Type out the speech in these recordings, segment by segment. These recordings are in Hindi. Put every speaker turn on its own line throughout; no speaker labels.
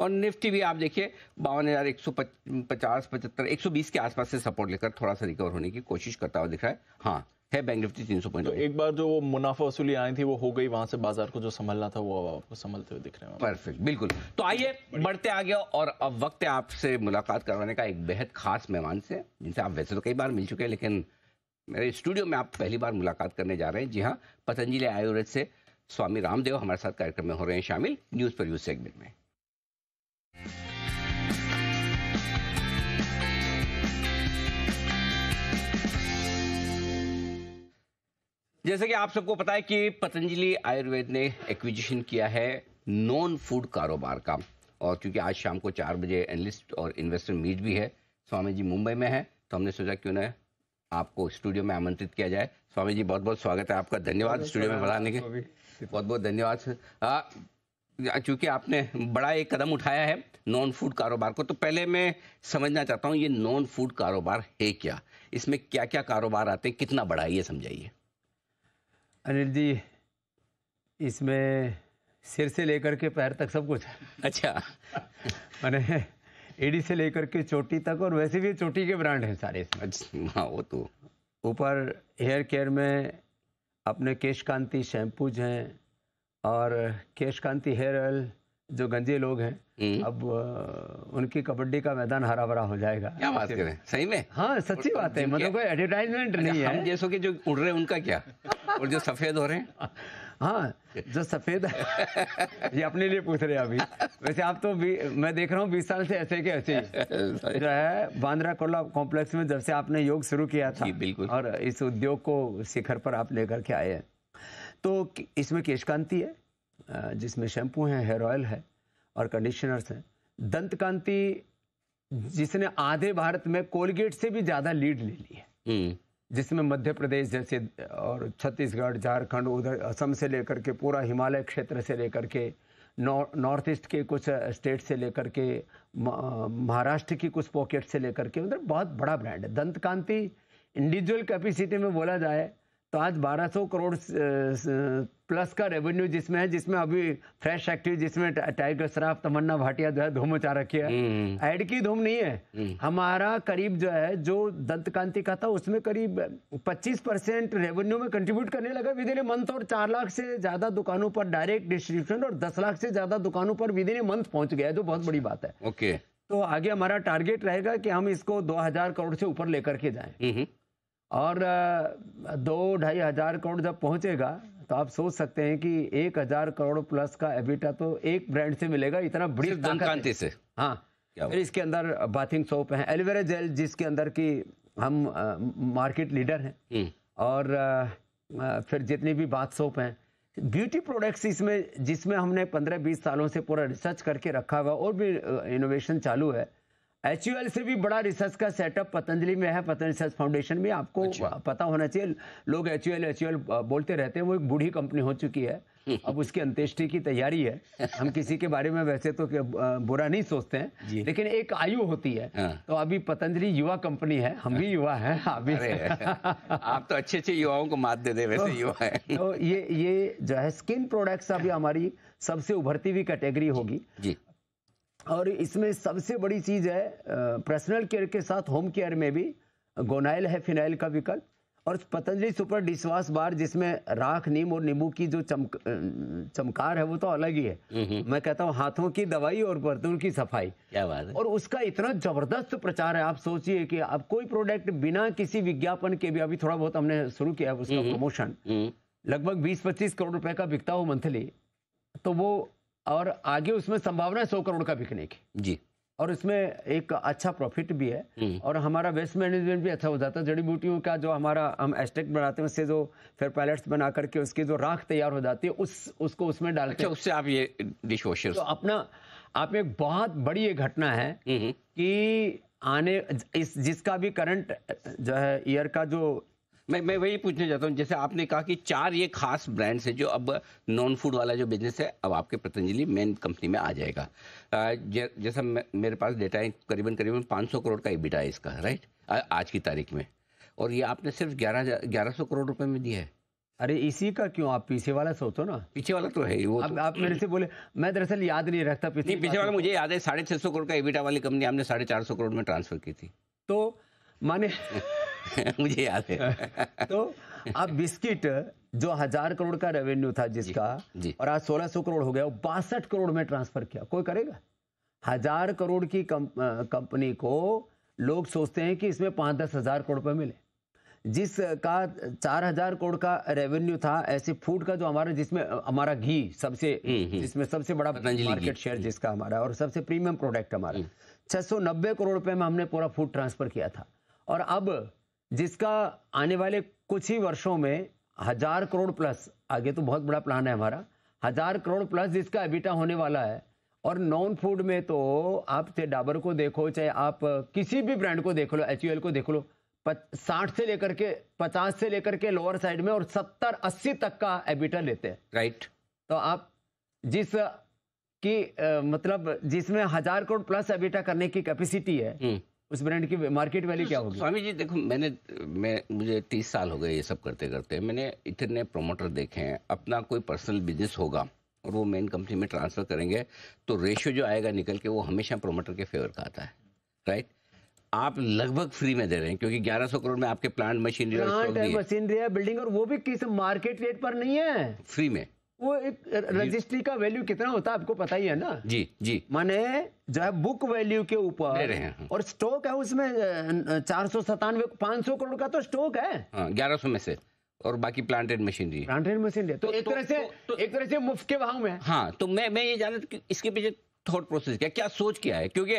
और निफ्टी भी आप देखिए बावन हज़ार एक सौ पचास पचहत्तर एक सौ बीस के आसपास से सपोर्ट लेकर थोड़ा सा रिकवर होने की कोशिश करता हुआ दिख रहा है हाँ है बैंक निफ्टी तीन सौ पॉइंट तो एक बार जो मुनाफा वसूली आई थी वो हो गई वहां से बाजार को जो संभलना था वो अब आपको संभलते हुए दिख रहे हैं परफेक्ट बिल्कुल तो आइए बढ़ते आ गया और अब वक्त है आपसे मुलाकात करवाने का एक बेहद खास मेहमान से जिनसे आप वैसे तो कई बार मिल चुके हैं लेकिन मेरे स्टूडियो में आप पहली बार मुलाकात करने जा रहे हैं जी हाँ पतंजलि आयुर्वेद से स्वामी रामदेव हमारे साथ कार्यक्रम में हो रहे हैं शामिल न्यूज पर यूज सेगमेंट में जैसे कि आप सबको पता है कि पतंजलि आयुर्वेद ने एक्विजिशन किया है नॉन फूड कारोबार का और क्योंकि आज शाम को चार बजे एनलिस्ट और इन्वेस्टर मीट भी है स्वामी जी मुंबई में है तो हमने सोचा क्यों ना आपको स्टूडियो में आमंत्रित किया जाए स्वामी जी बहुत बहुत स्वागत है आपका धन्यवाद स्टूडियो में बढ़ाने के बहुत बहुत धन्यवाद चूंकि आपने बड़ा एक कदम उठाया है नॉन फूड कारोबार को तो पहले मैं समझना चाहता हूँ ये नॉन फूड कारोबार है क्या इसमें क्या क्या कारोबार आते हैं कितना बड़ा है ये समझाइए
अनिल जी इसमें सिर से लेकर के पैर तक सब कुछ है अच्छा मैंने एडी से लेकर के चोटी तक और वैसे भी चोटी के ब्रांड हैं सारे
इसमें हाँ वो तो
ऊपर हेयर केयर में अपने केश कांति शैम्पूज हैं और केश कांति हेयर ऑयल जो गंजे लोग हैं हम्म। अब उनकी कबड्डी का मैदान हरा भरा हो जाएगा क्या बात हैं
सही में हाँ सच्ची बात है मतलब कोई एडवर्टाइजमेंट अच्छा, नहीं है जैसों के जो उड़ रहे हैं उनका क्या और जो सफ़ेद हो रहे
हैं हाँ जो सफ़ेद ये अपने लिए पूछ रहे हैं अभी वैसे आप तो भी, मैं देख रहा हूँ बीस साल से ऐसे के ऐसे जो है बांद्रा कोला कॉम्प्लेक्स में जब से आपने योग शुरू किया था बिल्कुल और इस उद्योग को शिखर पर आप लेकर के आए हैं तो इसमें केशकांति है जिसमें शैम्पू है हेयर ऑयल है और कंडीशनर्स हैं दंत कांति जिसने आधे भारत में कोलगेट से भी ज़्यादा लीड ले ली है हम्म। जिसमें मध्य प्रदेश जैसे और छत्तीसगढ़ झारखंड उधर असम से लेकर के पूरा हिमालय क्षेत्र से लेकर के नॉर्थ ईस्ट के कुछ स्टेट से लेकर के महाराष्ट्र की कुछ पॉकेट से लेकर के मतलब बहुत बड़ा ब्रांड है दंत कांति इंडिविजुअल कैपेसिटी में बोला जाए तो आज 1200 करोड़ प्लस का रेवेन्यू जिसमें है जिसमें अभी फ्रेश एक्टिव जिसमें टाइगर श्राफ तमन्ना भाटिया जो है धूम मचा रखी है एड हम्म, हम्म। की धूम नहीं है हम्म। हमारा करीब जो है जो दंत कांति का था उसमें करीब 25 परसेंट रेवेन्यू में कंट्रीब्यूट करने लगा विदिन ए मंथ और चार लाख से ज्यादा दुकानों पर डायरेक्ट डिस्ट्रीब्यूशन और दस लाख से ज्यादा दुकानों पर विदिन ए मंथ पहुंच गया जो बहुत बड़ी बात है ओके तो आगे हमारा टारगेट रहेगा कि हम इसको दो करोड़ से ऊपर लेकर के जाए और दो ढाई हज़ार करोड़ जब पहुंचेगा तो आप सोच सकते हैं कि एक हज़ार करोड़ प्लस का एबिटा तो एक ब्रांड से मिलेगा इतना बड़ी ताकत से हाँ फिर इसके अंदर बाथिंग सोप है एलोवेरा जेल जिसके अंदर की हम आ, मार्केट लीडर हैं हम्म। और आ, फिर जितनी भी बाथ सोप हैं ब्यूटी प्रोडक्ट्स इसमें जिसमें हमने पंद्रह बीस सालों से पूरा रिसर्च करके रखा हुआ और भी इनोवेशन चालू है एच से भी बड़ा रिसर्च का सेटअप पतंजलि में है पतंजलि रिसर्च फाउंडेशन में आपको अच्छा। पता होना चाहिए लोग एच यू बोलते रहते हैं वो एक बूढ़ी कंपनी हो चुकी है अब उसकी अंत्येष्टि की तैयारी है हम किसी के बारे में वैसे तो बुरा नहीं सोचते हैं लेकिन एक आयु होती है हाँ। तो अभी पतंजलि युवा कंपनी है हम भी युवा हैं अभी आप
तो अच्छे अच्छे युवाओं को मात दे दे वैसे तो, युवा है तो
ये ये जो है स्किन प्रोडक्ट्स अभी हमारी सबसे उभरती हुई कैटेगरी होगी और इसमें सबसे बड़ी चीज़ है पर्सनल केयर के साथ होम केयर में भी गोनाइल है फिनाइल का विकल्प और पतंजलि सुपर डिशवाश बार जिसमें राख नीम और नींबू की जो चमक चमकार है वो तो अलग ही है मैं कहता हूँ हाथों की दवाई और बर्तन की सफाई क्या बात है और उसका इतना जबरदस्त प्रचार है आप सोचिए कि अब कोई प्रोडक्ट बिना किसी विज्ञापन के भी अभी थोड़ा बहुत हमने शुरू किया है उसका प्रमोशन हम्म। लगभग बीस पच्चीस करोड़ रुपए का बिकता हो मंथली तो वो और आगे उसमें संभावना है सौ करोड़ का बिकने की जी और इसमें एक अच्छा प्रॉफिट भी है हम्म। और हमारा वेस्ट मैनेजमेंट भी अच्छा हो जाता है जड़ी बूटियों का जो हमारा हम एस्टेक बनाते हैं उससे जो फिर पैलेट्स बना करके उसकी जो राख तैयार हो जाती है उस उसको उसमें डाल अच्छा, उससे
आप ये डिश वॉशर तो
अपना आप एक बहुत बड़ी ये घटना है हम्म। कि आने इस जिसका भी करंट
जो है ईयर का जो मैं मैं वही पूछना चाहता हूँ जैसे आपने कहा कि चार ये खास ब्रांड्स हैं जो अब नॉन फूड वाला जो बिजनेस है अब आपके पतंजलि मेन कंपनी में आ जाएगा जैसा मेरे पास डेटा है करीबन करीबन 500 करोड़ का इबिटा है इसका राइट आज की तारीख में और ये आपने सिर्फ ग्यारह ग्यारह सौ करोड़ रुपए में दिया है अरे इसी का क्यों आप पीछे वाला सोचो ना पीछे वाला तो है वो अब तो। आप मेरे से
बोले मैं दरअसल याद नहीं रखता पीछे नहीं पीछे वाला मुझे
याद है साढ़े छः सौ करोड़ का एबिटा वाली कंपनी आपने साढ़े चार सौ करोड़ में ट्रांसफर की थी
तो माने
मुझे याद है
तो आप बिस्किट जो हजार करोड़ का रेवेन्यू था जिसका जी, जी. और आज सोलह सौ करोड़ हो गया बासठ करोड़ में ट्रांसफर किया कोई करेगा हजार करोड़ की कंपनी को लोग सोचते हैं कि इसमें पांच दस हजार करोड़ रुपए मिले जिसका चार हजार करोड़ का रेवेन्यू था ऐसे फूड का जो हमारा जिसमें हमारा घी सबसे हम्म, हम्म। जिसमें सबसे बड़ा मार्केट शेयर जिसका हमारा और सबसे प्रीमियम प्रोडक्ट हमारा 690 हम्म। करोड़ रुपए में हमने पूरा फूड ट्रांसफर किया था और अब जिसका आने वाले कुछ ही वर्षों में हज़ार करोड़ प्लस आगे तो बहुत बड़ा प्लान है हमारा हज़ार करोड़ प्लस जिसका एबिटा होने वाला है और नॉन फूड में तो आप चाहे डाबर को देखो चाहे आप किसी भी ब्रांड को देख लो एच e को देख लो साठ से लेकर के पचास से लेकर के लोअर साइड में और सत्तर अस्सी तक का एबिटा लेते हैं राइट right. तो आप जिस की आ, मतलब जिसमें हजार करोड़ प्लस एबिटा करने की कैपेसिटी है हुँ. हम्म। उस ब्रांड की मार्केट वैल्यू क्या होगी स्वामी
जी देखो मैंने मैं मुझे तीस साल हो गए ये सब करते करते मैंने इतने प्रोमोटर देखे हैं अपना कोई पर्सनल बिजनेस होगा और वो मेन कंपनी में ट्रांसफ़र करेंगे तो रेशियो जो आएगा निकल के वो हमेशा प्रोमोटर के फेवर का आता है राइट आप लगभग फ्री में दे रहे हैं क्योंकि 1100 करोड़ में आपके प्लांट मशीनरी
मशीनरी है बिल्डिंग और वो भी किस मार्केट रेट पर नहीं है फ्री में वो एक रजिस्ट्री का वैल्यू कितना होता है आपको पता ही है ना
जी जी माने जो है बुक
वैल्यू के ऊपर रहे हैं हाँ। और स्टॉक है उसमें चार सौ सतानवे पांच सौ करोड़ का तो स्टॉक है
हाँ, ग्यारह सौ में से और बाकी प्लांटेड मशीनरी प्लांटेड मशीनरी तो, तो एक तरह तो- से
तो, तो, एक तरह से मुफ्त के भाव में
हाँ तो मैं मैं ये जानता इसके पीछे थॉट प्रोसेस क्या क्या सोच क्या है क्योंकि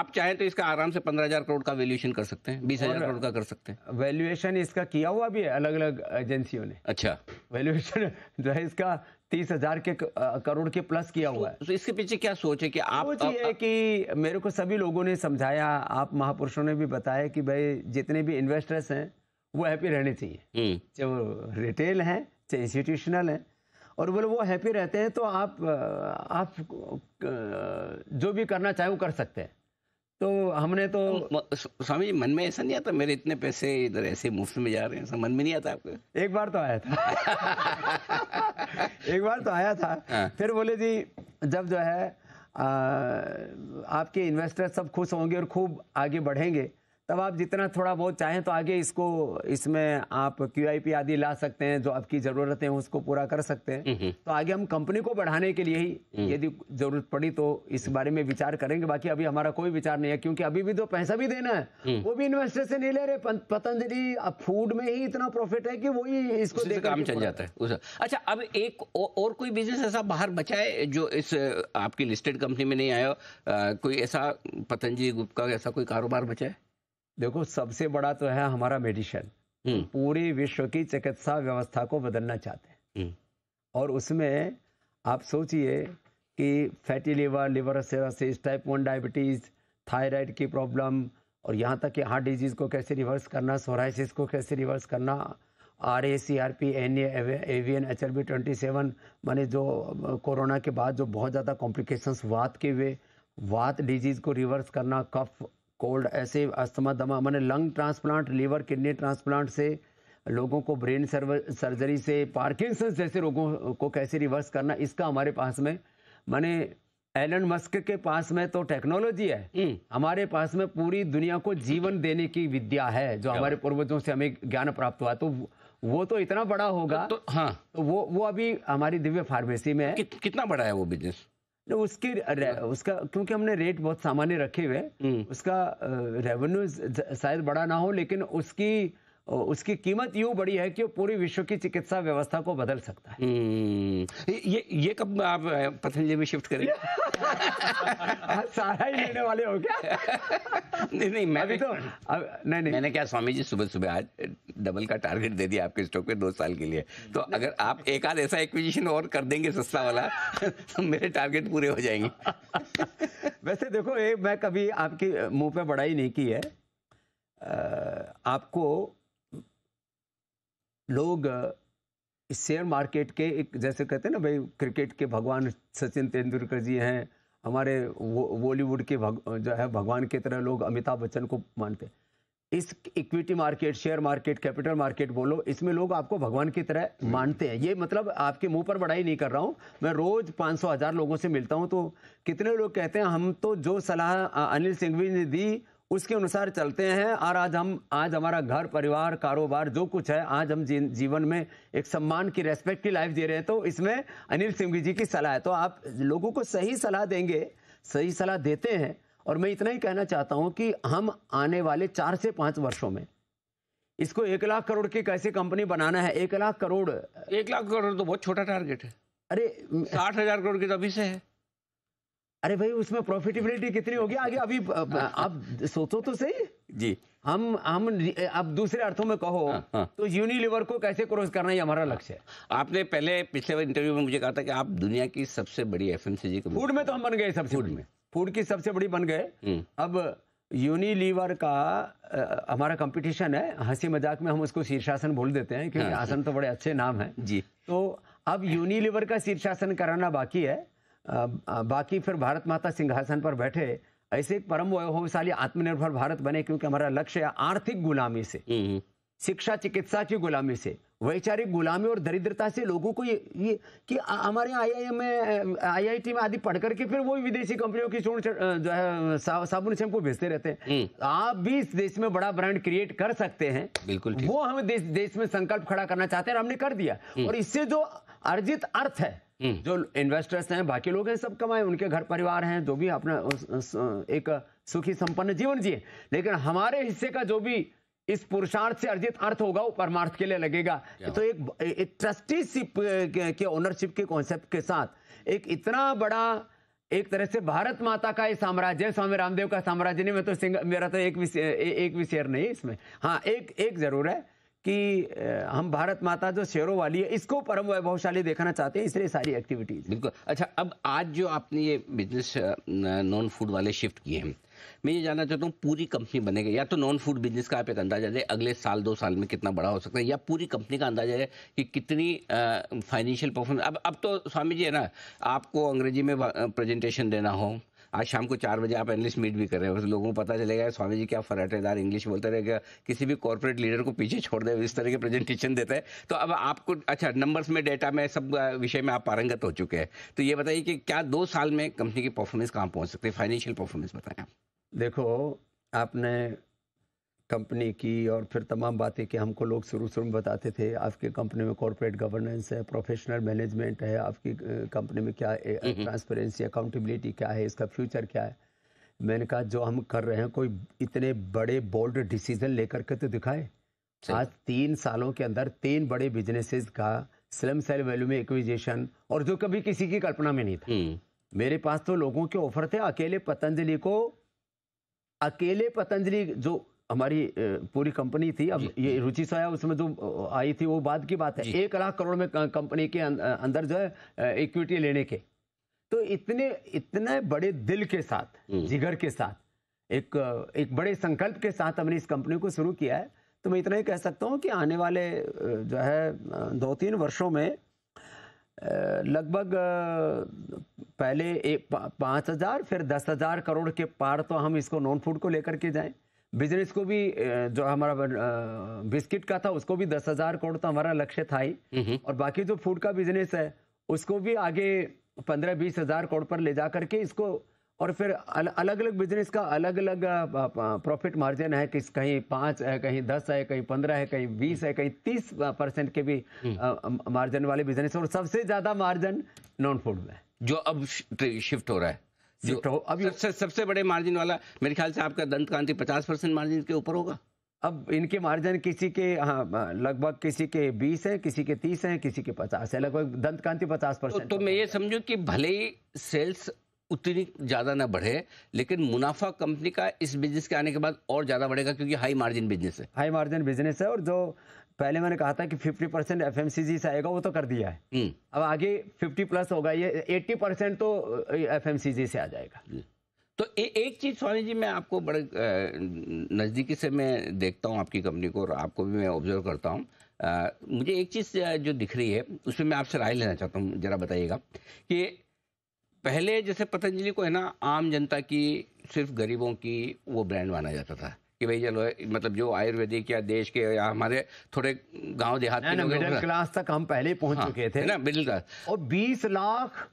आप चाहें तो इसका आराम से पंद्रह हजार करोड़ का वैल्यूएशन कर सकते हैं बीस हजार करोड़ का कर सकते
हैं वैल्यूएशन इसका किया हुआ भी है अलग अलग एजेंसियों ने अच्छा वैल्यूएशन जो है इसका तीस हजार के करोड़ के प्लस किया हुआ है
तो इसके पीछे क्या सोच है कि आप सोच ये है
कि मेरे को सभी लोगों ने समझाया आप महापुरुषों ने भी बताया कि भाई जितने भी इन्वेस्टर्स हैं वो हैप्पी रहने चाहिए हम्म। चाहे वो रिटेल हैं चाहे इंस्टीट्यूशनल हैं और बोले वो हैप्पी रहते हैं तो आप आप जो भी करना चाहे वो कर सकते हैं
तो हमने तो, तो स्वामी जी मन में ऐसा नहीं आता मेरे इतने पैसे इधर ऐसे मुफ्त में जा रहे हैं ऐसा मन में नहीं आता आपको एक बार तो आया था एक बार तो आया था आ. हाँ। फिर बोले जी
जब जो है आ, आपके इन्वेस्टर सब खुश होंगे और खूब आगे बढ़ेंगे तब आप जितना थोड़ा बहुत चाहें तो आगे इसको इसमें आप क्यू आदि ला सकते हैं जो आपकी ज़रूरत है उसको पूरा कर सकते हैं तो आगे हम कंपनी को बढ़ाने के लिए ही हम्म। यदि जरूरत पड़ी तो इस बारे में विचार करेंगे बाकी अभी हमारा कोई विचार नहीं है क्योंकि अभी भी तो पैसा भी देना है हम्म। वो भी इन्वेस्टर से नहीं ले रहे पतंजलि फूड में ही इतना प्रॉफिट है कि वही इसको तो काम चल जाता है अच्छा
अब एक और कोई बिजनेस ऐसा बाहर बचा है जो इस आपकी लिस्टेड कंपनी में नहीं आया कोई ऐसा पतंजलि गुप्त का ऐसा कोई कारोबार बचा है देखो सबसे बड़ा तो है हमारा मेडिसिन हम्म।
पूरी विश्व की चिकित्सा व्यवस्था को बदलना चाहते हैं हम्म। और उसमें आप सोचिए कि fatty liver liver cirrhosis type one diabetes thyroid की प्रॉब्लम और यहाँ तक कि हार्ट डिजीज़ को कैसे रिवर्स करना सोराइसिस को कैसे रिवर्स करना R A C R P N avian H L B twenty seven माने जो कोरोना के बाद जो बहुत ज़्यादा कॉम्प्लिकेशंस वात के हुए वात डिजीज़ को रिवर्स करना कफ कोल्ड ऐसे अस्थमा दमा मैंने lung transplant liver kidney transplant से लोगों को ब्रेन सर्जरी से पार्किंसंस जैसे रोगों को कैसे रिवर्स करना इसका हमारे पास में मैंने एलन मस्क के पास में तो टेक्नोलॉजी है हम्म। हमारे पास में पूरी दुनिया को जीवन देने की विद्या है जो हमारे पूर्वजों से हमें ज्ञान प्राप्त हुआ तो वो तो इतना बड़ा होगा तो, तो हाँ तो वो वो अभी हमारी दिव्य फार्मेसी में है कि, कितना बड़ा है वो बिजनेस तो उसके उसका क्योंकि हमने रेट बहुत सामान्य रखे हुए हम्म। उसका रेवेन्यू शायद बड़ा ना हो लेकिन उसकी उसकी कीमत यूं बड़ी है कि वो पूरी विश्व की चिकित्सा व्यवस्था को बदल सकता
है हम्म। ये ये कब आप पतंजलि में शिफ्ट करेंगे सारा ही लेने
वाले हो क्या
नहीं नहीं मैं तो अब, नहीं नहीं मैंने क्या स्वामी जी सुबह सुबह आज डबल का टारगेट दे दिया आपके स्टॉक पे दो साल के लिए तो अगर आप एक आध ऐसा एक्विजिशन और कर देंगे सस्ता वाला तो मेरे टारगेट पूरे हो जाएंगे
वैसे देखो मैं कभी आपके मुंह पे बड़ाई नहीं की है आपको लोग इस शेयर मार्केट के एक जैसे कहते हैं ना भाई क्रिकेट के भगवान सचिन तेंदुलकर जी हैं हमारे बॉलीवुड के भग, जो है भगवान की तरह लोग अमिताभ बच्चन को मानते इस equity market share market capital market बोलो इसमें लोग आपको भगवान की तरह हम्म। मानते हैं ये मतलब आपके मुंह पर बड़ाई नहीं कर रहा हूँ मैं रोज पाँच सौ हज़ार लोगों से मिलता हूँ तो कितने लोग कहते हैं हम तो जो सलाह अनिल सिंघवी ने दी उसके अनुसार चलते हैं और आज हम आज हमारा घर परिवार कारोबार जो कुछ है आज हम जी, जीवन में एक सम्मान की रेस्पेक्ट की लाइफ जी रहे हैं तो इसमें अनिल सिंह जी की सलाह है तो आप लोगों को सही सलाह देंगे सही सलाह देते हैं और मैं इतना ही कहना चाहता हूं कि हम आने वाले चार से पाँच वर्षों में इसको एक लाख करोड़ की कैसी कंपनी बनाना है एक लाख करोड़ एक
लाख करोड़ तो बहुत छोटा टारगेट है अरे साठ हजार करोड़ की तो अभी से है
अरे भाई उसमें प्रॉफिटेबिलिटी कितनी होगी आगे अभी हाँ, हाँ। आप सोचो तो सही जी हम हम आप दूसरे अर्थों में कहो हाँ, हाँ. तो यूनिलीवर को कैसे क्रॉस करना ये हमारा लक्ष्य है
आपने पहले पिछले इंटरव्यू में मुझे कहा था कि आप दुनिया की सबसे बड़ी एफ फूड में तो हम बन गए सबसे फूड में फूड की सबसे बड़ी बन गए हम्म।
अब यूनिलीवर का आ, हमारा कंपटीशन है हंसी मजाक में हम उसको शीर्षासन भूल देते हैं क्योंकि हाँ, आसन तो बड़े अच्छे नाम है जी तो अब यूनिलीवर का शीर्षासन कराना बाकी है बाकी फिर भारत माता सिंहासन पर बैठे ऐसे एक परम वैभवशाली आत्मनिर्भर भारत बने क्योंकि हमारा लक्ष्य है आर्थिक गुलामी से हम्म, हम्म। शिक्षा चिकित्सा की गुलामी से वैचारिक गुलामी और दरिद्रता से लोगों को ये ये कि हमारे आई आई में आईआईटी में आदि पढ़ करके फिर वो विदेशी कंपनियों की चूर्ण जो है साबुन से हमको भेजते रहते हैं हम्म। आप भी इस देश में बड़ा ब्रांड क्रिएट कर सकते हैं बिल्कुल वो हम देश देश में संकल्प खड़ा करना चाहते हैं हमने कर दिया और इससे जो अर्जित अर्थ है हम्म। जो इन्वेस्टर्स हैं बाकी लोग हैं सब कमाए उनके घर परिवार हैं जो भी अपना एक सुखी संपन्न जीवन जिए लेकिन हमारे हिस्से का जो भी इस पुरुषार्थ से अर्जित अर्थ होगा वो परमार्थ के लिए लगेगा तो एक, एक ट्रस्टीशिप के ओनरशिप के कॉन्सेप्ट के साथ एक इतना बड़ा एक तरह से भारत माता का ये साम्राज्य है स्वामी रामदेव का साम्राज्य नहीं मैं तो सिंगल मेरा तो एक भी एक भी शेयर नहीं इसमें हाँ एक एक जरूर है कि हम भारत माता जो शेरों वाली है इसको परम वैभवशाली देखना चाहते हैं इसलिए सारी एक्टिविटीज
बिल्कुल अच्छा अब आज जो आपने ये बिजनेस नॉन फूड वाले शिफ्ट किए हैं मैं ये जानना चाहता हूँ पूरी कंपनी बनेगी या तो नॉन फूड बिजनेस का आप एक अंदाजा दें अगले साल दो साल में कितना बड़ा हो सकता है या पूरी कंपनी का अंदाजा है कि कितनी फाइनेंशियल परफॉर्मेंस अब अब तो स्वामी जी है ना आपको अंग्रेजी में प्रेजेंटेशन देना हो आज शाम को चार बजे आप एनलिस्ट मीट भी कर रहे हो तो लोगों को पता चलेगा स्वामी जी क्या फराटेदार इंग्लिश बोलते रहे क्या किसी भी कॉर्पोरेट लीडर को पीछे छोड़ दे इस तरह के प्रेजेंटेशन देते हैं तो अब आपको अच्छा नंबर्स में डेटा में सब विषय में आप पारंगत हो चुके हैं तो ये बताइए कि क्या दो साल में कंपनी की परफॉर्मेंस कहाँ पहुँच सकती है फाइनेंशियल परफॉर्मेंस बताएं आप
देखो आपने कंपनी की और फिर तमाम बातें कि हमको लोग शुरू शुरू में बताते थे आपकी कंपनी में कॉरपोरेट गवर्नेंस है प्रोफेशनल मैनेजमेंट है आपकी कंपनी में क्या ट्रांसपेरेंसी अकाउंटेबिलिटी क्या है इसका फ्यूचर क्या है मैंने कहा जो हम कर रहे हैं कोई इतने बड़े बोल्ड डिसीजन लेकर के तो दिखाए आज तीन सालों के अंदर तीन बड़े बिजनेसेस का स्लम सेल वैल्यू में एक्विजेशन और जो कभी किसी की कल्पना में नहीं था हम्म। मेरे पास तो लोगों के ऑफर थे अकेले पतंजलि को अकेले पतंजलि जो हमारी पूरी कंपनी थी अब ये रुचि सोया उसमें जो आई थी वो बाद की बात है एक लाख करोड़ में कंपनी के अं, अंदर जो है इक्विटी लेने के तो इतने इतने बड़े दिल के साथ हम्म। जिगर के साथ एक एक बड़े संकल्प के साथ हमने इस कंपनी को शुरू किया है तो मैं इतना ही कह सकता हूँ कि आने वाले जो है दो तीन वर्षों में लगभग पहले एक पाँच हज़ार फिर दस हज़ार करोड़ के पार तो हम इसको नॉन फूड को लेकर के जाएं बिजनेस को भी जो हमारा बिस्किट का था उसको भी दस हजार करोड़ तो हमारा लक्ष्य था ही और बाकी जो फूड का बिजनेस है उसको भी आगे पंद्रह बीस हजार करोड़ पर ले जा करके इसको और फिर अलग अलग बिजनेस का अलग अलग प्रॉफिट मार्जिन है कि कहीं पाँच है कहीं दस है कहीं पंद्रह है कहीं बीस है कहीं तीस परसेंट के भी मार्जिन हम्म। वाले बिजनेस और सबसे
ज़्यादा मार्जिन नॉन फूड में जो अब शिफ्ट हो रहा है अब सबसे सबसे बड़े मार्जिन वाला मेरे ख्याल से आपका दंत कांति पचास परसेंट मार्जिन के ऊपर होगा अब इनके
मार्जिन किसी के हाँ लगभग किसी के बीस है किसी के तीस है किसी के पचास है लगभग दंत कांति पचास परसेंट तो,
तो मैं ये समझू कि भले ही सेल्स उतनी ज़्यादा ना बढ़े लेकिन मुनाफा कंपनी का इस बिजनेस के आने के बाद और ज़्यादा बढ़ेगा क्योंकि हाई मार्जिन बिजनेस है हाई
मार्जिन बिजनेस है और जो पहले मैंने कहा था कि 50 परसेंट एफ से आएगा वो तो कर दिया है हम्म। अब आगे 50 प्लस होगा ये 80 परसेंट तो एफ से आ जाएगा
तो ए, एक चीज स्वामी जी मैं आपको बड़े नज़दीकी से मैं देखता हूँ आपकी कंपनी को और आपको भी मैं ऑब्जर्व करता हूँ मुझे एक चीज़ जो दिख रही है उसमें मैं आपसे राय लेना चाहता हूँ जरा बताइएगा कि पहले जैसे पतंजलि को है ना आम जनता की सिर्फ गरीबों की वो ब्रांड माना जाता था कि भाई चलो मतलब जो आयुर्वेदिक या देश के या हमारे थोड़े गांव देहात के मिडिल क्लास
तक हम पहले पहुंच हाँ, चुके थे ना
मिडिल क्लास
और 20 लाख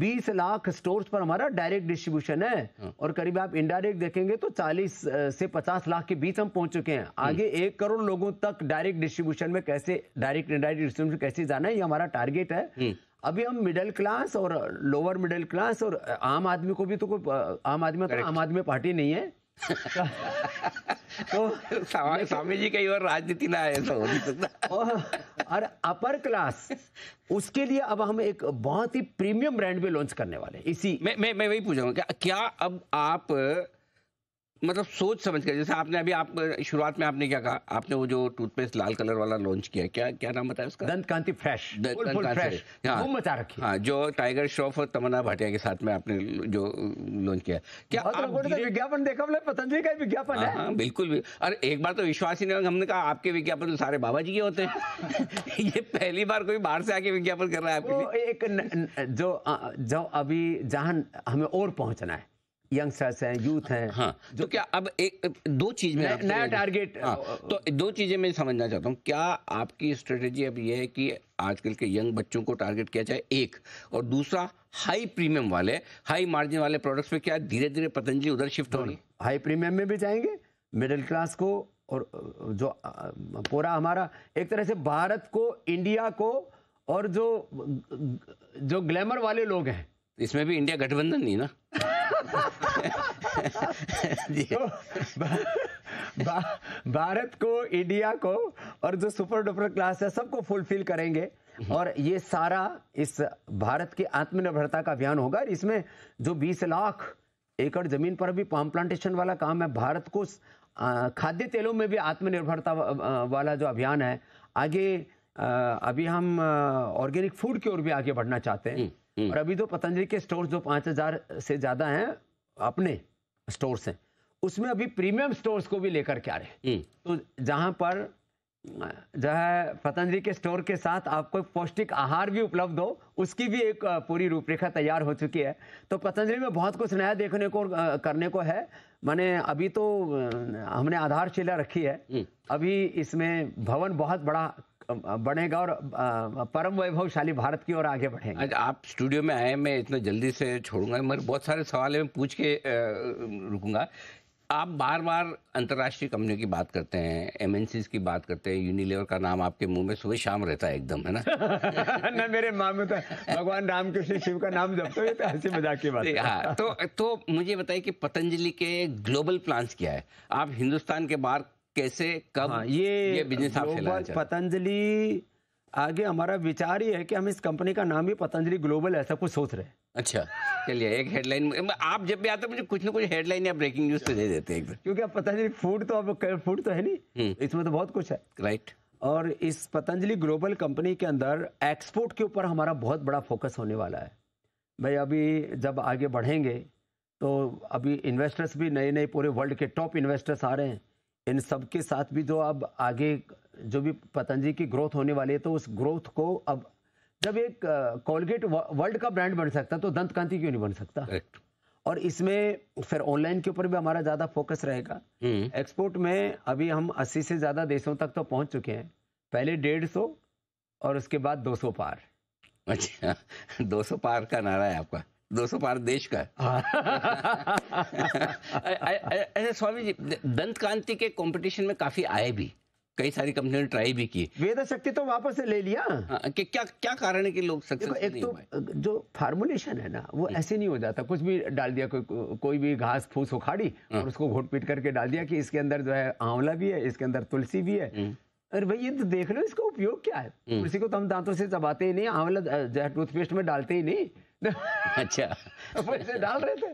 20 लाख स्टोर्स पर हमारा डायरेक्ट डिस्ट्रीब्यूशन है हाँ। और करीब आप इनडायरेक्ट देखेंगे तो 40 से 50 लाख के बीच हम पहुंच चुके हैं हम्म। आगे एक करोड़ लोगों तक डायरेक्ट डिस्ट्रीब्यूशन में कैसे डायरेक्ट इनडायरेक्ट डिस्ट्रीब्यूशन कैसे जाना है ये हमारा टारगेट है हम्म। अभी हम मिडिल क्लास और लोअर मिडिल क्लास और आम आदमी को भी तो कोई आम आदमी तो आम आदमी पार्टी नहीं है
तो स्वामी जी कई और राजनीति ना आए ऐसा
हो और अपर क्लास उसके लिए अब हम एक बहुत ही प्रीमियम ब्रांड भी लॉन्च करने वाले
इसी मैं मैं मैं वही पूछ रहा हूँ क्या अब आप मतलब सोच समझ कर जैसे आपने अभी आप शुरुआत में आपने क्या कहा आपने वो जो टूथपेस्ट लाल कलर वाला लॉन्च किया क्या क्या नाम बताया उसका दंत कांति फ्रेश दंत मचा रखी हाँ जो टाइगर श्रॉफ और तमन्ना भाटिया के साथ में आपने जो लॉन्च किया क्या विज्ञापन देखा बोले पतंजलि का विज्ञापन है हाँ, हाँ, बिल्कुल भी अरे एक बार तो विश्वास ही नहीं हमने कहा आपके विज्ञापन तो सारे बाबा जी के होते हैं ये पहली बार कोई बाहर से आके विज्ञापन कर रहा है
आपके एक जो जो अभी जहाँ हमें और पहुंचना है यंगस्टर्स हैं यूथ हैं हाँ तो जो तो क्या अब एक दो चीज में नया टारगेट हाँ, तो दो
चीजें मैं समझना चाहता हूँ क्या आपकी स्ट्रेटेजी अब यह है कि आजकल के यंग बच्चों को टारगेट किया जाए एक और दूसरा हाई प्रीमियम वाले हाई मार्जिन वाले प्रोडक्ट्स पे क्या धीरे धीरे पतंजलि उधर शिफ्ट हो रही
हाई प्रीमियम में भी जाएंगे मिडिल क्लास को और जो पूरा हमारा एक तरह से भारत को इंडिया को और जो जो ग्लैमर वाले लोग हैं इसमें भी इंडिया गठबंधन नहीं ना
तो
भारत को इंडिया को और जो सुपर डुपर क्लास है सबको फुलफिल करेंगे हम्म। और ये सारा इस भारत की आत्मनिर्भरता का अभियान होगा और इसमें जो 20 लाख एकड़ जमीन पर भी पाम प्लांटेशन वाला काम है भारत को खाद्य तेलों में भी आत्मनिर्भरता वाला जो अभियान है आगे अभी हम ऑर्गेनिक फूड की ओर भी आगे बढ़ना चाहते हैं हम्म। हम्म। और अभी तो पतंजलि के स्टोर जो पांच हजार से ज़्यादा हैं अपने स्टोर्स हैं उसमें अभी प्रीमियम स्टोर्स को भी लेकर के आ रहे हैं हम्म। तो जहाँ पर जो है पतंजलि के स्टोर के साथ आपको पौष्टिक आहार भी उपलब्ध हो उसकी भी एक पूरी रूपरेखा तैयार हो चुकी है तो पतंजलि में बहुत कुछ नया देखने को करने को है मैंने अभी तो हमने आधारशिला रखी है हम्म। अभी इसमें भवन बहुत बड़ा बढ़ेगा और परम वैभवशाली भारत की ओर आगे बढ़ेंगे
आज अच्छा, आप स्टूडियो में आए मैं इतना जल्दी से छोड़ूंगा मगर बहुत सारे सवाल मैं पूछ के रुकूंगा आप बार बार अंतर्राष्ट्रीय कंपनियों की बात करते हैं एम की बात करते हैं यूनिलेवर का नाम आपके मुंह में सुबह शाम रहता है एकदम है ना ना मेरे माँ में तो भगवान राम कृष्ण शिव का नाम जब तो ये तो हंसी मजाक की बात है हाँ तो तो मुझे बताइए कि पतंजलि के ग्लोबल प्लान्स क्या है आप हिंदुस्तान के बाहर कैसे कब हाँ, ये, ये बिजनेस आप
पतंजलि आगे हमारा विचार ही है कि हम इस कंपनी का नाम ही पतंजलि ग्लोबल ऐसा कुछ सोच रहे हैं
अच्छा चलिए एक हेडलाइन आप जब भी आते हैं मुझे कुछ ना कुछ हेडलाइन या ब्रेकिंग न्यूज तो दे देते हैं क्योंकि
आप पतंजलि फूड तो अब फूड तो है नहीं
हम्म। इसमें तो बहुत
कुछ है राइट और इस पतंजलि ग्लोबल कंपनी के अंदर एक्सपोर्ट के ऊपर हमारा बहुत बड़ा फोकस होने वाला है भाई अभी जब आगे बढ़ेंगे तो अभी इन्वेस्टर्स भी नए नए पूरे वर्ल्ड के टॉप इन्वेस्टर्स आ रहे हैं इन सब के साथ भी जो तो अब आगे जो भी पतंजलि की ग्रोथ होने वाली है तो उस ग्रोथ को अब जब एक कोलगेट वर्ल्ड का ब्रांड बन सकता तो दंत क्रांति क्यों नहीं बन सकता और इसमें फिर ऑनलाइन के ऊपर भी हमारा ज़्यादा फोकस रहेगा एक्सपोर्ट हम्म। में अभी हम 80 से ज़्यादा देशों तक तो पहुंच चुके हैं पहले डेढ़ सौ और उसके बाद 200 पार
अच्छा 200 पार का नारा है आपका 200 पार देश का हाँ। ऐसे स्वामी जी दंत कांति के कंपटीशन में काफी आए भी कई सारी कंपनियों ने ट्राई भी की वेद शक्ति तो वापस से ले लिया आ, हाँ, कि क्या क्या कारण है कि लोग सक्सेस एक तो
जो फार्मुलेशन है ना वो हम्म। ऐसे नहीं हो जाता कुछ भी डाल दिया को, को, कोई भी घास फूस उखाड़ी हाँ। और उसको घोट पीट करके डाल दिया कि इसके अंदर जो है आंवला भी है इसके अंदर तुलसी भी है हम्म। अरे भाई ये तो देख लो इसका उपयोग क्या है हम्म। तुलसी को तो हम दांतों से चबाते ही नहीं आंवला जो है टूथपेस्ट में डालते ही नहीं
अच्छा
पैसे डाल रहे थे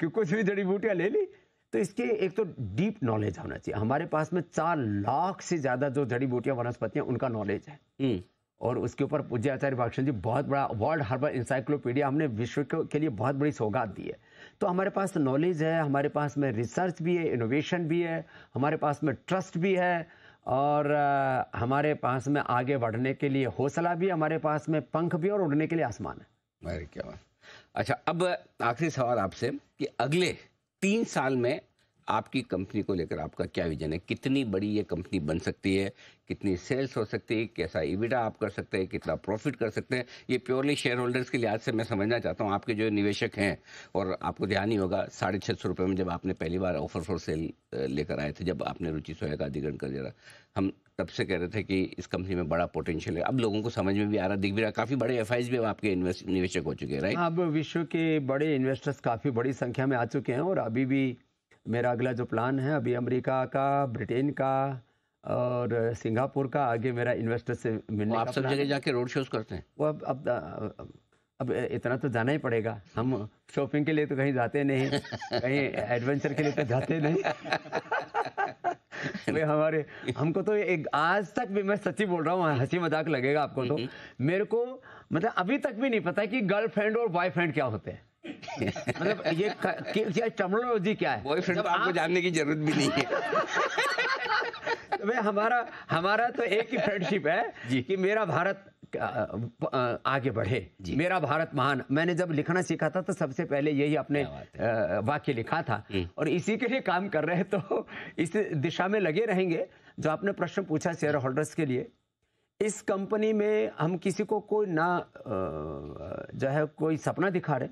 कि कुछ भी जड़ी बूटियाँ ले ली तो इसके एक तो डीप नॉलेज होना चाहिए हमारे पास में चार लाख से ज़्यादा जो जड़ी बूटियाँ वनस्पतियाँ उनका नॉलेज है हम्म। और उसके ऊपर पूज्य आचार्य भाषण जी बहुत बड़ा वर्ल्ड हर्बल इंसाइक्लोपीडिया हमने विश्व के लिए बहुत बड़ी सौगात दी है तो हमारे पास नॉलेज है हमारे पास में रिसर्च भी है इनोवेशन भी है हमारे पास में ट्रस्ट भी है और हमारे पास में आगे बढ़ने के लिए हौसला भी हमारे पास में पंख भी और उड़ने के लिए आसमान है
क्या अच्छा अब आखिरी सवाल आपसे कि अगले तीन साल में आपकी कंपनी को लेकर आपका क्या विजन है कितनी बड़ी ये कंपनी बन सकती है कितनी सेल्स हो सकती है कैसा इविडा आप कर सकते हैं कितना प्रॉफिट कर सकते हैं ये प्योरली शेयर होल्डर्स के लिहाज से मैं समझना चाहता हूँ आपके जो निवेशक हैं और आपको ध्यान ही होगा साढ़े छः सौ रुपये में जब आपने पहली बार ऑफर फॉर सेल लेकर आए थे जब आपने रुचि सोया का अधिग्रहण कर दिया हम तब से कह रहे थे कि इस कंपनी में बड़ा पोटेंशियल है अब लोगों को समझ में भी आ रहा दिख भी रहा काफी बड़े एफ भी आपके निवेशक हो चुके हैं राइट
अब विश्व के बड़े इन्वेस्टर्स काफी बड़ी संख्या में आ चुके हैं और अभी भी मेरा अगला जो प्लान है अभी अमेरिका का ब्रिटेन का और सिंगापुर का आगे मेरा इन्वेस्टर से मिलने आप सब जगह जाके
रोड शोज करते हैं वो अब अब
अब इतना तो जाना ही पड़ेगा हम शॉपिंग के लिए तो कहीं जाते नहीं कहीं एडवेंचर के लिए तो जाते नहीं वे हमारे हमको तो एक आज तक भी मैं सच्ची बोल रहा हूँ हंसी मजाक लगेगा आपको तो हम्म। मेरे को मतलब अभी तक भी नहीं पता कि गर्लफ्रेंड और बॉयफ्रेंड क्या होते हैं मतलब ये, टर्मोलॉजी क्या है बॉयफ्रेंड तो आपको जानने की जरूरत भी नहीं है तो हमारा हमारा तो एक ही फ्रेंडशिप है जी। कि मेरा भारत आगे बढ़े मेरा भारत महान मैंने जब लिखना सीखा था तो सबसे पहले यही अपने वाक्य लिखा था और इसी के लिए काम कर रहे तो इस दिशा में लगे रहेंगे जो आपने प्रश्न पूछा शेयर होल्डर्स के लिए इस कंपनी में हम किसी को कोई ना जो है कोई सपना दिखा रहे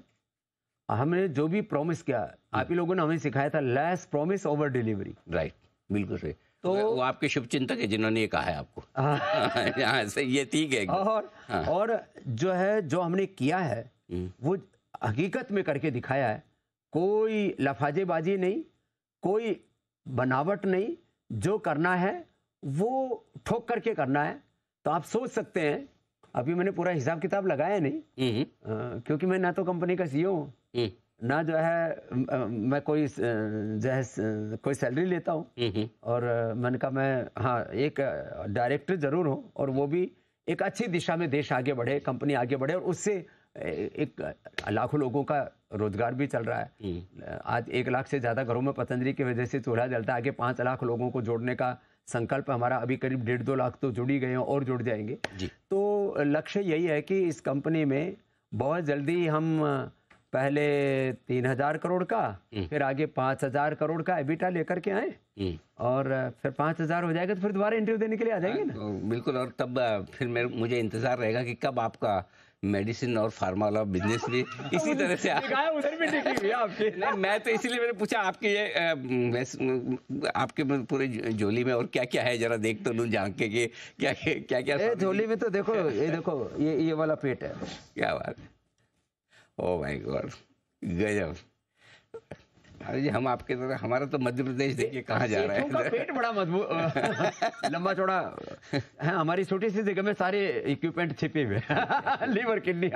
हमने जो भी प्रॉमिस किया आप ही लोगों ने हमें सिखाया था less promise over delivery
right बिल्कुल सही तो वो आपके शुभ चिंतक है जिन्होंने ये कहा है आपको हाँ। हाँ, से ये ठीक है और हाँ। और
जो है जो हमने किया है हम्म। वो हकीकत में करके दिखाया है कोई लफाजेबाजी नहीं कोई बनावट नहीं जो करना है वो ठोक करके करना है तो आप सोच सकते हैं अभी मैंने पूरा हिसाब किताब लगाया नहीं, नहीं। हम्म। आ, क्योंकि मैं ना तो कंपनी का सीईओ e हूँ हम्म। ना जो है मैं कोई जो है कोई सैलरी लेता हूँ हम्म, हम्म। और मैंने कहा मैं हाँ एक डायरेक्टर जरूर हूँ और वो भी एक अच्छी दिशा में देश आगे बढ़े कंपनी आगे बढ़े और उससे एक लाखों लोगों का रोजगार भी चल रहा है आज एक लाख से ज़्यादा घरों में पतंजलि की वजह से चूल्हा जलता है आगे पाँच लाख लोगों को जोड़ने का संकल्प हमारा अभी करीब डेढ़ दो लाख तो जुड़ ही गए हैं और जुड़ जाएंगे तो लक्ष्य यही है कि इस कंपनी में बहुत जल्दी हम पहले तीन हजार करोड़ का हम्म। फिर आगे पाँच हजार करोड़ का एबिटा लेकर के आए हम्म। और फिर पाँच हजार हो जाएगा तो फिर दोबारा इंटरव्यू
देने के लिए आ जाएंगे ना बिल्कुल और तब फिर मेरे मुझे इंतजार रहेगा कि कब आपका मेडिसिन और फार्मा वाला बिजनेस भी इसी तरह से आप
उधर भी हुई
आपके नहीं मैं तो इसीलिए मैंने पूछा आपके ये आपके पूरे झोली में और क्या क्या है जरा देख तो लू जान के क्या क्या क्या झोली में
तो देखो ये देखो ये ये वाला पेट है
क्या बात है ओ माय गॉड गजब अरे जी हम आपके तरह हमारा तो मध्य प्रदेश देखिए कहाँ जा रहा है का पेट
बड़ा मजबूत लंबा
चौड़ा है हमारी छोटी सी जगह में सारे इक्विपमेंट छिपे हुए लीवर किडनी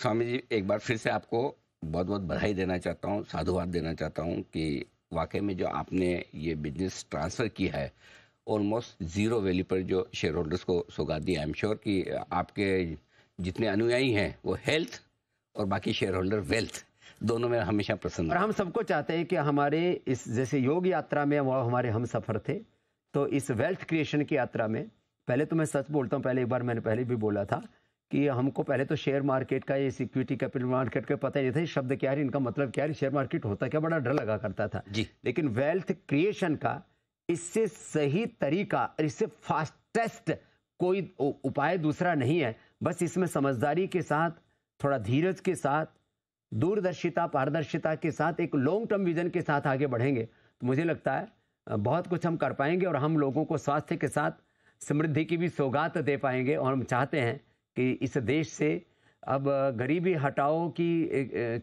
स्वामी जी एक बार फिर से आपको बहुत बहुत बधाई देना चाहता हूँ साधुवाद देना चाहता हूँ कि वाकई में जो आपने ये बिजनेस ट्रांसफ़र किया है ऑलमोस्ट ज़ीरो वैल्यू पर जो शेयर होल्डर्स को सौगा दी आई एम श्योर कि आपके जितने अनुयायी हैं वो हेल्थ और बाकी शेयर होल्डर वेल्थ दोनों में हमेशा प्रसन्न और हम सबको
चाहते हैं कि हमारे इस जैसे योग यात्रा में वह हमारे हम सफ़र थे तो इस वेल्थ क्रिएशन की यात्रा में पहले तो मैं सच बोलता हूँ पहले एक बार मैंने पहले भी बोला था कि हमको पहले तो शेयर मार्केट का ये सिक्योरिटी कैपिटल मार्केट का पता नहीं था शब्द क्या है इनका मतलब क्या है शेयर मार्केट होता क्या बड़ा डर लगा करता था जी लेकिन वेल्थ क्रिएशन का इससे सही तरीका इससे फास्टेस्ट कोई उपाय दूसरा नहीं है बस इसमें समझदारी के साथ थोड़ा धीरज के साथ दूरदर्शिता पारदर्शिता के साथ एक लॉन्ग टर्म विजन के साथ आगे बढ़ेंगे तो मुझे लगता है बहुत कुछ हम कर पाएंगे और हम लोगों को स्वास्थ्य के साथ समृद्धि की भी सौगात दे पाएंगे और हम चाहते हैं कि इस देश से अब गरीबी हटाओ की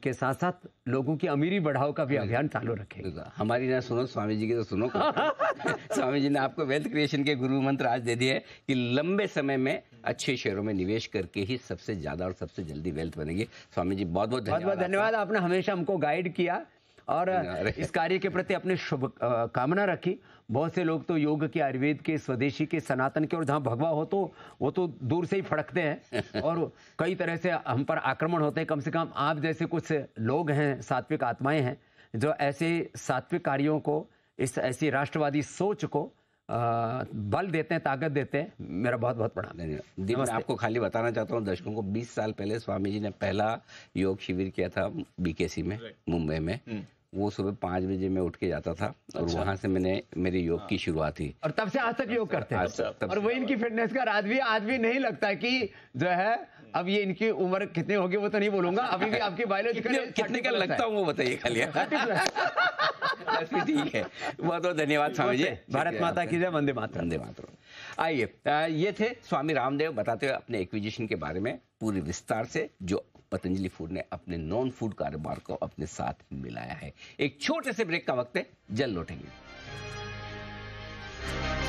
के साथ साथ लोगों की अमीरी बढ़ाओ का
भी अभियान चालू रखेगा हमारी ना सुनो स्वामी जी की तो सुनो स्वामी जी ने आपको वेल्थ क्रिएशन के गुरु मंत्र आज दे दिए कि लंबे समय में अच्छे शेयरों में निवेश करके ही सबसे ज्यादा और सबसे जल्दी वेल्थ बनेगी स्वामी जी बहुत बहुत धन्यवाद बहुत बहुत धन्यवाद
आपने हमेशा हमको गाइड किया और इस कार्य के प्रति अपने शुभ कामना रखी बहुत से लोग तो योग के आयुर्वेद के स्वदेशी के सनातन के और जहाँ भगवा हो तो वो तो दूर से ही फड़कते हैं और कई तरह से हम पर आक्रमण होते हैं कम से कम आप जैसे कुछ लोग हैं सात्विक आत्माएं हैं जो ऐसे सात्विक कार्यों को इस ऐसी राष्ट्रवादी सोच को बल
देते हैं ताकत देते हैं मेरा बहुत बहुत प्रणाम दी मैं आपको खाली बताना चाहता हूँ दर्शकों को 20 साल पहले स्वामी जी ने पहला योग शिविर किया था बीकेसी में मुंबई में हम्म। वो सुबह पाँच बजे मैं उठ के जाता था और अच्छा। वहाँ से मैंने मेरे योग की हाँ। शुरुआत थी
और तब से आज तक
योग करते हैं और वो
इनकी फिटनेस का आज भी आज भी नहीं लगता कि जो है अब ये इनकी उम्र कितनी होगी वो तो नहीं बोलूंगा अभी भी आपकी बायोलॉजिकल कितने का लगता हूँ वो बताइए खाली हाँ।
अच्छा, ठीक है बहुत बहुत धन्यवाद स्वामी जी भारत माता की जय वंदे मातरम वंदे मातरम आइए ये थे स्वामी रामदेव बताते हुए अपने एक्विजिशन के बारे में पूरे विस्तार से जो पतंजलि फूड ने अपने नॉन फूड कारोबार को अपने साथ मिलाया है एक छोटे से ब्रेक का वक्त है जल लौटेंगे